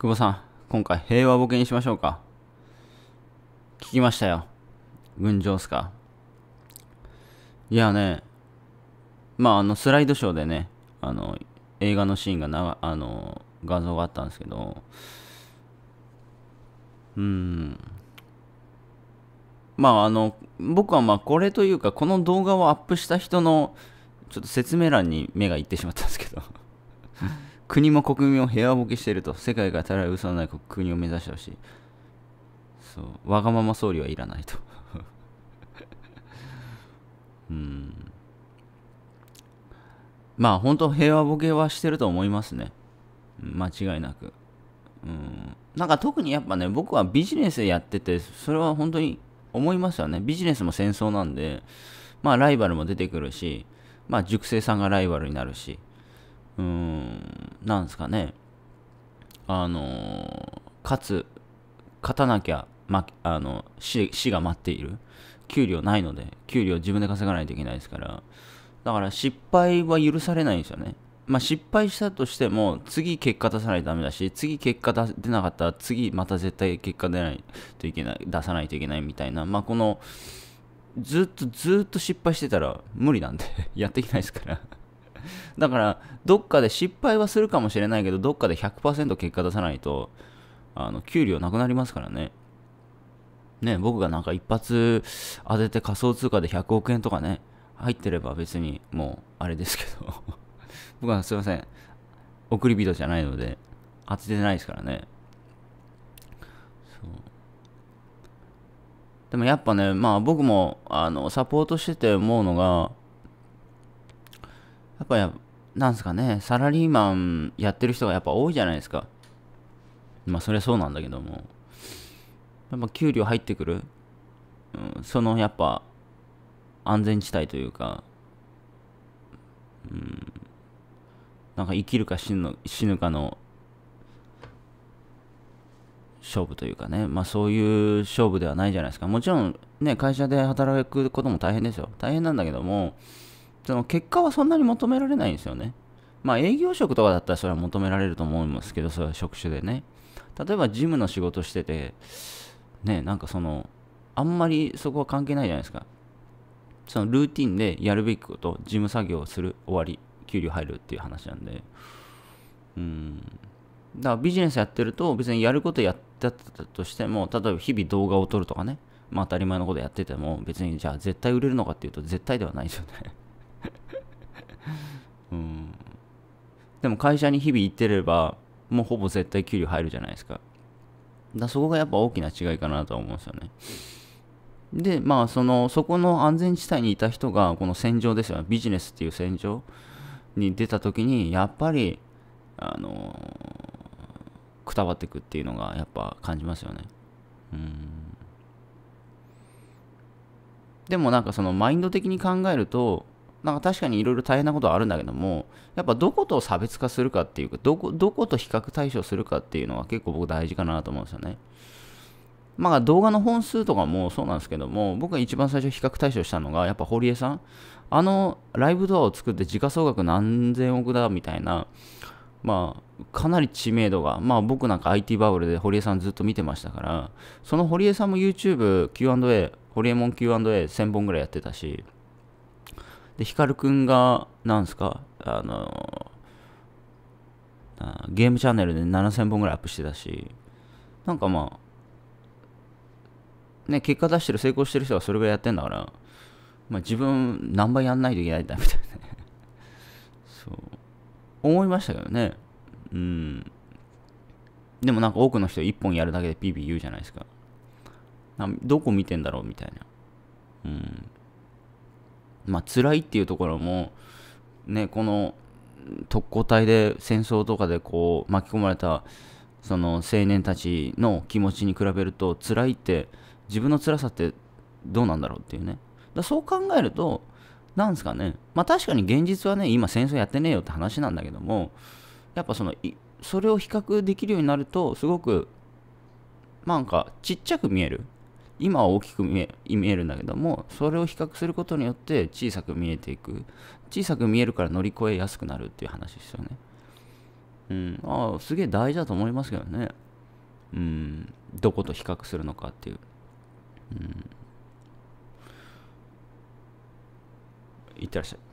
久保さん、今回平和ボケにしましょうか。聞きましたよ。群青っすか。いやね、まあ、あの、スライドショーでね、あの、映画のシーンがな、あの、画像があったんですけど、うん。まあ、あの、僕はまあ、これというか、この動画をアップした人の、ちょっと説明欄に目がいってしまったんですけど国も国民を平和ボケしていると世界がたら嘘のない国を目指してほしいそうわがまま総理はいらないと うんまあ本当平和ボケはしてると思いますね間違いなくうんなんか特にやっぱね僕はビジネスやっててそれは本当に思いますよねビジネスも戦争なんでまあライバルも出てくるしまあ熟成さんがライバルになるしうーん、なんですかね、あのかつ、勝たなきゃ、ま、あの死、死が待っている。給料ないので、給料自分で稼がないといけないですから、だから失敗は許されないんですよね。まあ、失敗したとしても、次結果出さないとダメだし、次結果出なかったら、次また絶対結果出ないといけない、出さないといけないみたいな、まあ、この、ずっとずっと失敗してたら無理なんで やっていけないですから だからどっかで失敗はするかもしれないけどどっかで100%結果出さないとあの給料なくなりますからねね僕がなんか一発当てて仮想通貨で100億円とかね入ってれば別にもうあれですけど 僕はすいません送り人じゃないので当ててないですからねそうでもやっぱねまあ僕もあのサポートしてて思うのがやっぱや、なんすかね、サラリーマンやってる人がやっぱ多いじゃないですか。まあ、そりゃそうなんだけども。やっぱ給料入ってくる、うん、そのやっぱ、安全地帯というか、うん、なんか生きるか死ぬ死ぬかの勝負というかね、まあそういう勝負ではないじゃないですか。もちろんね、会社で働くことも大変ですよ。大変なんだけども、その結果はそんなに求められないんですよね。まあ営業職とかだったらそれは求められると思いますけど、それは職種でね。例えば事務の仕事してて、ね、なんかその、あんまりそこは関係ないじゃないですか。そのルーティンでやるべきこと、事務作業をする、終わり、給料入るっていう話なんで。うん。だからビジネスやってると別にやることやってたとしても、例えば日々動画を撮るとかね、まあ当たり前のことやってても別にじゃあ絶対売れるのかっていうと絶対ではないですよね。うんでも会社に日々行ってればもうほぼ絶対給料入るじゃないですかだそこがやっぱ大きな違いかなとは思うんですよねでまあそのそこの安全地帯にいた人がこの戦場ですよビジネスっていう戦場に出た時にやっぱりあのくたばってくっていうのがやっぱ感じますよねうんでもなんかそのマインド的に考えるとなんか確かにいろいろ大変なことはあるんだけども、やっぱどこと差別化するかっていうか、どこ、どこと比較対象するかっていうのは結構僕大事かなと思うんですよね。まあ動画の本数とかもそうなんですけども、僕が一番最初比較対象したのが、やっぱ堀江さん。あのライブドアを作って時価総額何千億だみたいな、まあ、かなり知名度が、まあ僕なんか IT バブルで堀江さんずっと見てましたから、その堀江さんも YouTube、Q&A、ホリエモン Q&A1000 本ぐらいやってたし、で、ヒカルくんが、なんすか、あのー、ゲームチャンネルで7000本ぐらいアップしてたし、なんかまあ、ね、結果出してる、成功してる人がそれぐらいやってんだから、まあ自分何倍やんないといけないんだ、みたいなね。そう。思いましたけどね。うん。でもなんか多くの人1本やるだけでピーピー言うじゃないですか。どこ見てんだろうみたいな。まあ辛いっていうところも、ね、この特攻隊で戦争とかでこう巻き込まれたその青年たちの気持ちに比べると辛いって自分の辛さってどうなんだろうっていうねだそう考えるとなんですかねまあ確かに現実はね今戦争やってねえよって話なんだけどもやっぱそのそれを比較できるようになるとすごくなんかちっちゃく見える今は大きく見えるんだけどもそれを比較することによって小さく見えていく小さく見えるから乗り越えやすくなるっていう話ですよねうんああすげえ大事だと思いますけどねうんどこと比較するのかっていううんいってらっしゃい